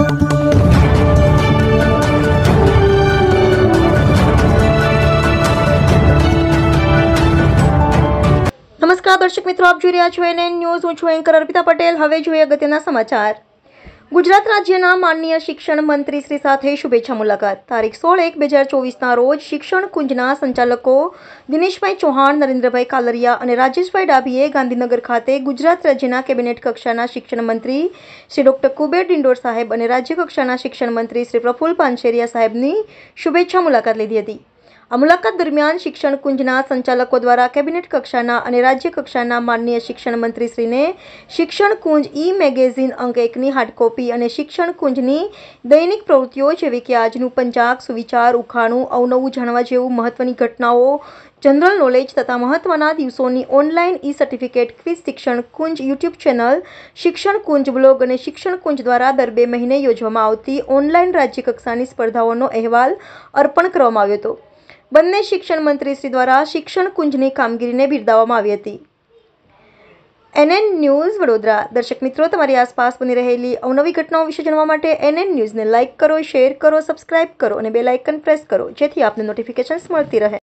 નમસ્કાર દર્શક મિત્રો આપ જોઈ રહ્યા છો એનએન ન્યૂઝ હું છું એન્કર અર્પિતા પટેલ હવે જોઈએ અગત્યના સમાચાર ગુજરાત રાજ્યના માનનીય શિક્ષણ મંત્રી શ્રી સાથે શુભેચ્છા મુલાકાત તારીખ સોળ એક બે હજાર ચોવીસના રોજ શિક્ષણ કુંજના સંચાલકો દિનેશભાઈ ચૌહાણ નરેન્દ્રભાઈ કાલરિયા અને રાજેશભાઈ ડાભીએ ગાંધીનગર ખાતે ગુજરાત રાજ્યના કેબિનેટ કક્ષાના શિક્ષણ મંત્રી શ્રી ડૉક્ટર કુબેર ડિંડોર સાહેબ અને રાજ્ય કક્ષાના શિક્ષણ મંત્રી શ્રી પ્રફુલ પાનશેરિયા સાહેબની શુભેચ્છા મુલાકાત લીધી હતી આ મુલાકાત દરમિયાન શિક્ષણ કુંજના સંચાલકો દ્વારા કેબિનેટ કક્ષાના અને રાજ્ય કક્ષાના માનનીય શિક્ષણ મંત્રીશ્રીને શિક્ષણ કુંજ ઈ મેગેઝિન અંક એકની હાર્ડકોપી અને શિક્ષણ કુંજની દૈનિક પ્રવૃત્તિઓ જેવી કે આજનું પંચાક સુવિચાર ઉખાણું અવનવું જાણવા જેવું મહત્વની ઘટનાઓ જનરલ નોલેજ તથા મહત્વના દિવસોની ઓનલાઈન ઈ સર્ટિફિકેટ ક્વિઝ શિક્ષણ કુંજ યુટ્યુબ ચેનલ શિક્ષણ કુંજ બ્લોગ અને શિક્ષણ કુંજ દ્વારા દર બે મહિને યોજવામાં આવતી ઓનલાઈન રાજ્યકક્ષાની સ્પર્ધાઓનો અહેવાલ અર્પણ કરવામાં આવ્યો હતો બંને શિક્ષણ મંત્રીશ્રી દ્વારા શિક્ષણ કુંજની કામગીરીને બિરદાવવામાં આવી હતી એનએન ન્યૂઝ વડોદરા દર્શક મિત્રો તમારી આસપાસ બની રહેલી અવનવી ઘટનાઓ વિશે જાણવા માટે એનએન ન્યૂઝને લાઇક કરો શેર કરો સબસ્ક્રાઇબ કરો અને બે લાઇકન પ્રેસ કરો જેથી આપને નોટિફિકેશન્સ મળતી રહે